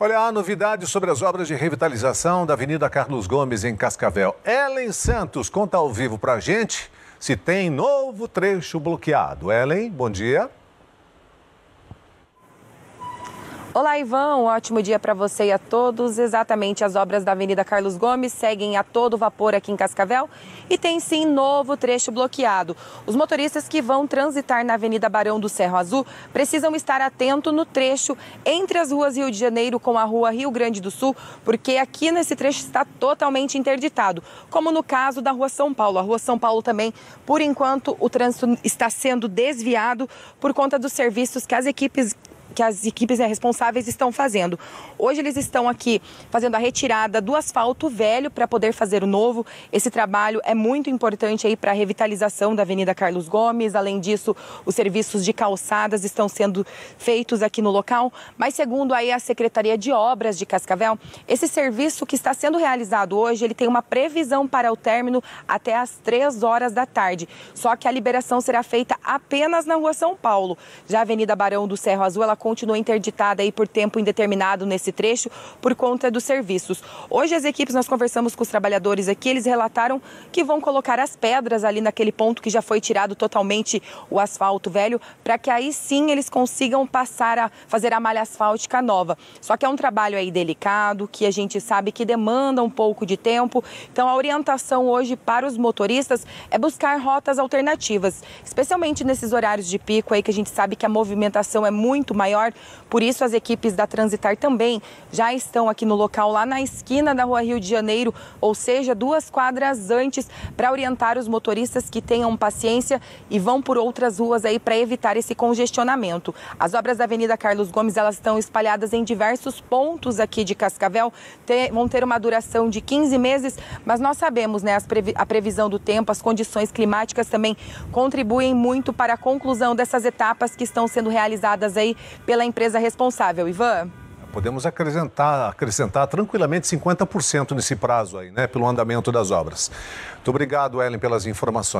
Olha, há novidades sobre as obras de revitalização da Avenida Carlos Gomes, em Cascavel. Ellen Santos conta ao vivo para a gente se tem novo trecho bloqueado. Ellen, bom dia. Olá, Ivan. Um ótimo dia para você e a todos. Exatamente, as obras da Avenida Carlos Gomes seguem a todo vapor aqui em Cascavel e tem sim novo trecho bloqueado. Os motoristas que vão transitar na Avenida Barão do Cerro Azul precisam estar atentos no trecho entre as ruas Rio de Janeiro com a rua Rio Grande do Sul, porque aqui nesse trecho está totalmente interditado, como no caso da rua São Paulo. A rua São Paulo também, por enquanto, o trânsito está sendo desviado por conta dos serviços que as equipes que as equipes né, responsáveis estão fazendo. Hoje eles estão aqui fazendo a retirada do asfalto velho para poder fazer o novo. Esse trabalho é muito importante aí para a revitalização da Avenida Carlos Gomes. Além disso, os serviços de calçadas estão sendo feitos aqui no local. Mas segundo aí a Secretaria de Obras de Cascavel, esse serviço que está sendo realizado hoje, ele tem uma previsão para o término até às 3 horas da tarde. Só que a liberação será feita apenas na Rua São Paulo. Já a Avenida Barão do Cerro Azul, ela continua interditada aí por tempo indeterminado nesse trecho por conta dos serviços. Hoje as equipes, nós conversamos com os trabalhadores aqui, eles relataram que vão colocar as pedras ali naquele ponto que já foi tirado totalmente o asfalto velho, para que aí sim eles consigam passar a fazer a malha asfáltica nova. Só que é um trabalho aí delicado, que a gente sabe que demanda um pouco de tempo. Então a orientação hoje para os motoristas é buscar rotas alternativas, especialmente principalmente nesses horários de pico aí que a gente sabe que a movimentação é muito maior, por isso as equipes da Transitar também já estão aqui no local, lá na esquina da Rua Rio de Janeiro, ou seja, duas quadras antes, para orientar os motoristas que tenham paciência e vão por outras ruas aí para evitar esse congestionamento. As obras da Avenida Carlos Gomes, elas estão espalhadas em diversos pontos aqui de Cascavel, Tem, vão ter uma duração de 15 meses, mas nós sabemos, né, previ a previsão do tempo, as condições climáticas também contribuem muito momento para a conclusão dessas etapas que estão sendo realizadas aí pela empresa responsável, Ivan? Podemos acrescentar, acrescentar tranquilamente 50% nesse prazo aí, né, pelo andamento das obras. Muito obrigado, Ellen, pelas informações.